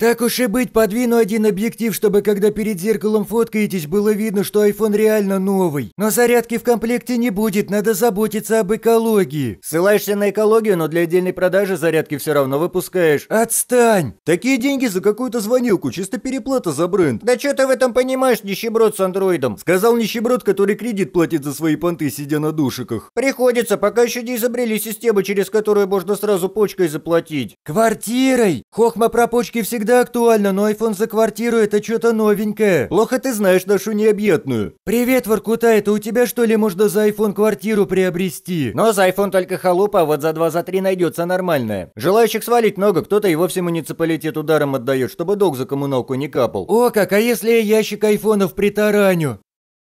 Так уж и быть, подвину один объектив, чтобы когда перед зеркалом фоткаетесь, было видно, что iPhone реально новый. Но зарядки в комплекте не будет, надо заботиться об экологии. Ссылаешься на экологию, но для отдельной продажи зарядки все равно выпускаешь. Отстань! Такие деньги за какую-то звонилку, чисто переплата за бренд. Да что ты в этом понимаешь, нищеброд с андроидом? Сказал нищеброд, который кредит платит за свои понты, сидя на душиках. Приходится, пока еще не изобрели систему, через которую можно сразу почкой заплатить. Квартирой! Хохма про почки всегда всегда актуально, но iPhone за квартиру это что-то новенькое. Плохо ты знаешь нашу необъятную. Привет, Воркута, это у тебя что ли можно за iPhone квартиру приобрести? Но за iPhone только халупа, а вот за 2 за 3 найдется нормальная. Желающих свалить много, кто-то и вовсе муниципалитет ударом отдает, чтобы долг за коммуналку не капал. О, как, а если я ящик айфонов притараню?